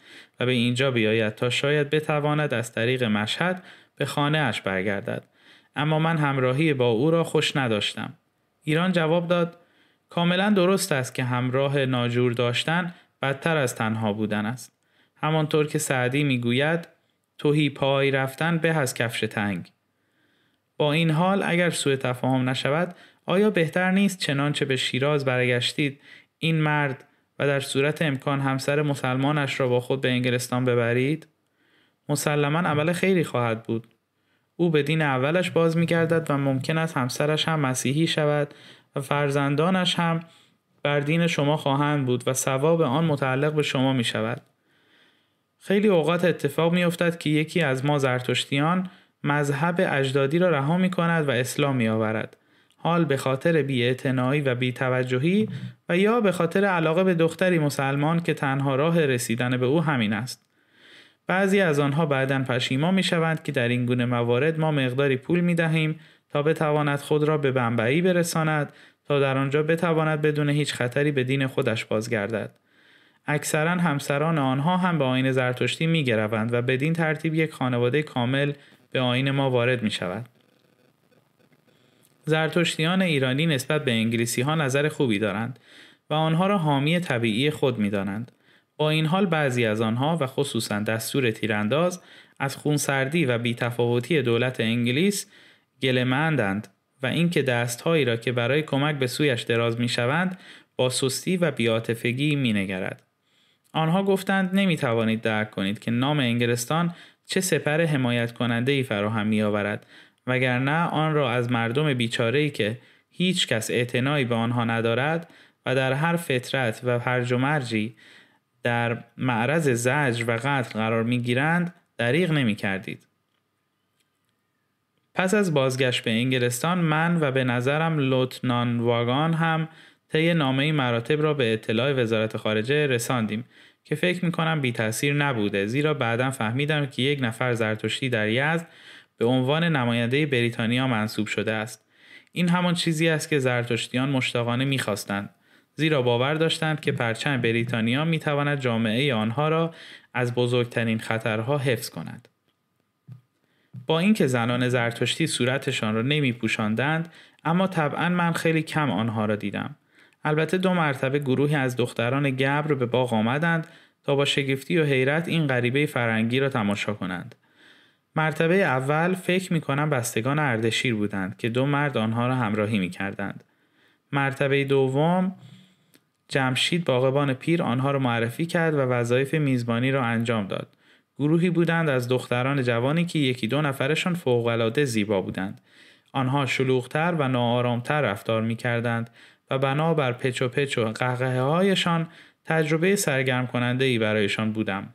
و به اینجا بیاید تا شاید بتواند از طریق مشهد به خانه اش برگردد اما من همراهی با او را خوش نداشتم ایران جواب داد کاملا درست است که همراه ناجور داشتن بدتر از تنها بودن است. همانطور که سعدی میگوید توهی پای رفتن به از کفش تنگ. با این حال اگر سوء تفاهم نشود آیا بهتر نیست چنانچه به شیراز برگشتید این مرد و در صورت امکان همسر مسلمانش را با خود به انگلستان ببرید؟ مسلما عمل خیلی خواهد بود. او به دین اولش باز می گردد و ممکن است همسرش هم مسیحی شود و فرزندانش هم بر دین شما خواهند بود و ثواب آن متعلق به شما می شود. خیلی اوقات اتفاق می افتد که یکی از ما زرتشتیان مذهب اجدادی را رها می کند و اسلام می آورد. حال به خاطر بی و بیتوجهی و یا به خاطر علاقه به دختری مسلمان که تنها راه رسیدن به او همین است. بعضی از آنها بعدا پشیما می شوند که در این گونه موارد ما مقداری پول می دهیم تا بتواند خود را به بنبعی برساند تا در آنجا بتواند بدون هیچ خطری به دین خودش بازگردد اکثرا همسران آنها هم به آین زرتشتی می گروند و بدین ترتیب یک خانواده کامل به آین ما وارد می شود. زرتشتیان ایرانی نسبت به انگلیسی ها نظر خوبی دارند و آنها را حامی طبیعی خود می دانند. با این حال بعضی از آنها و خصوصا دستور تیرانداز از خونسردی و بیتفاوتی دولت انگلیس گلمندند و اینکه دستهایی را که برای کمک به سویش دراز شوند با سستی و بیاتفگی نگرد. آنها گفتند نمی توانید درک کنید که نام انگلستان چه سپر حمایت کننده ای فراهم می آورد وگرنه آن را از مردم بیچاره که هیچ کس اعتنایی به آنها ندارد و در هر فطرت و هر و مرجی در معرض زجر و قتل قرار می گیرند دریغ نمی کردید. پس از بازگشت به انگلستان من و به نظرم لوتنان واگان هم طی نامه مراتب را به اطلاع وزارت خارجه رساندیم که فکر میکنم بی تاثیر نبوده زیرا بعدا فهمیدم که یک نفر زرتشتی در یزد به عنوان نماینده بریتانیا منصوب شده است این همان چیزی است که زرتشتیان مشتاقانه میخواستند زیرا باور داشتند که پرچم بریتانیا میتواند جامعه آنها را از بزرگترین خطرها حفظ کند با اینکه زنان زرتشتی صورتشان را نمی پوشندند، اما طبعا من خیلی کم آنها را دیدم. البته دو مرتبه گروهی از دختران گبر به باغ آمدند تا با شگفتی و حیرت این غریبه فرنگی را تماشا کنند. مرتبه اول فکر می کنم بستگان اردشیر بودند که دو مرد آنها را همراهی می کردند. مرتبه دوم جمشید باغبان پیر آنها را معرفی کرد و وظایف میزبانی را انجام داد. گروهی بودند از دختران جوانی که یکی دو نفرشان فوقالعاده زیبا بودند آنها شلوغتر و ناآرامتر رفتار می کردند و بنابر پچ و پچ و قهقه هایشان تجربه سرگرم کننده ای برایشان بودم.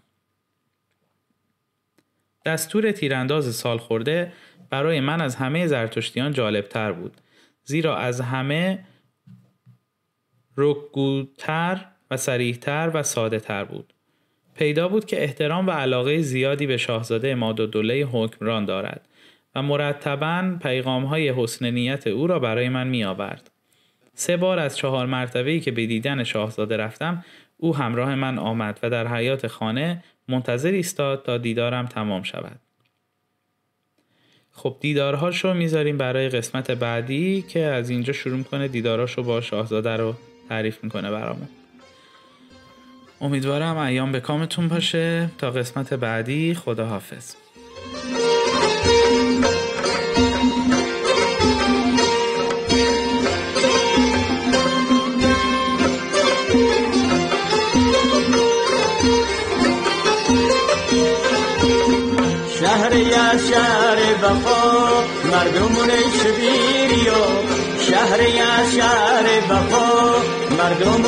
دستور تیرانداز سال خورده برای من از همه زرتشتیان جالبتر بود زیرا از همه رکگوتر و سریحتر و ساده تر بود. پیدا بود که احترام و علاقه زیادی به شاهزاده اماد و دوله حکمران دارد و مرتبا پیغام های حسن نیت او را برای من می آورد. سه بار از چهار مرتبه که به دیدن شاهزاده رفتم او همراه من آمد و در حیات خانه منتظر ایستاد تا دیدارم تمام شود. خب دیدارهاش رو میذاریم برای قسمت بعدی که از اینجا شروع کنه دیدارهاش با شاهزاده رو تعریف میکنه برامون. امیدوارم ایام به کامتون باشه تا قسمت بعدی خداحافظ شهر یا شهر وفا مردمون بیریو شهر یا شهر وفا مردمون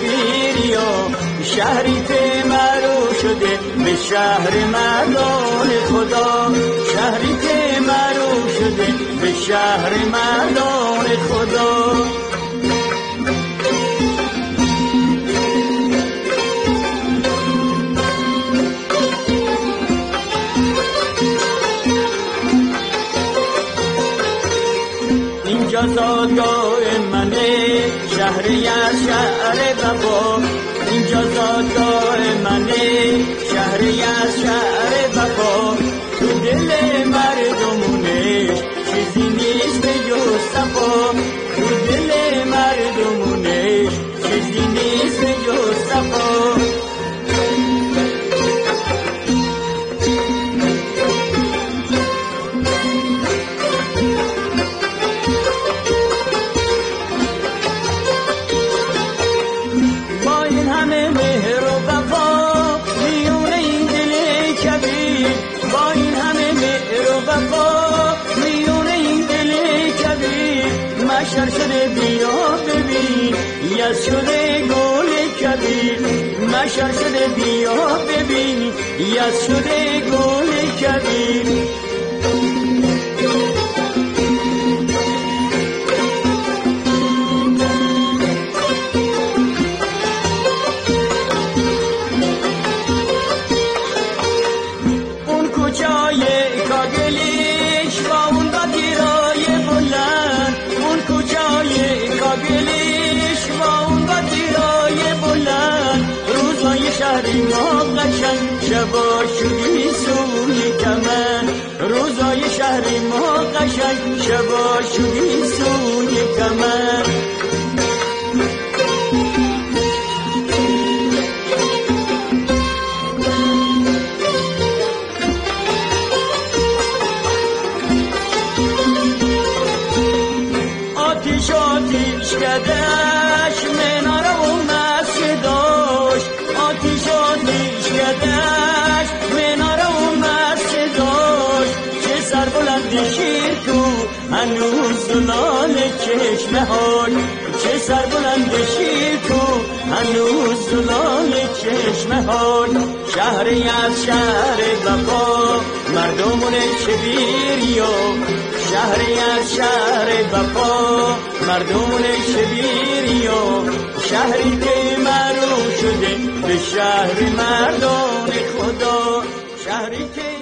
بیریو شهری مرو شده به شهر مردان خدا شهری مرو شده به شهر مردان خدا اینجا زادگاه منه شهری از شهر وفا بشر شده بیا ببین یز شده گل کبیر مشر شده بیا ببین یز شده گل کبیر با سونی سوی روزای شهری ما قشنگ شبا شوری سوی آتیش آتیش کده خوش چه سر بلند تو هنوز زلال چشمه شهر شهری از شهر وفا مردمون چه بیریو شهر از شهر وفا مردمون چه بیریو شهری که مرو شده به شهر مردان خدا شهری که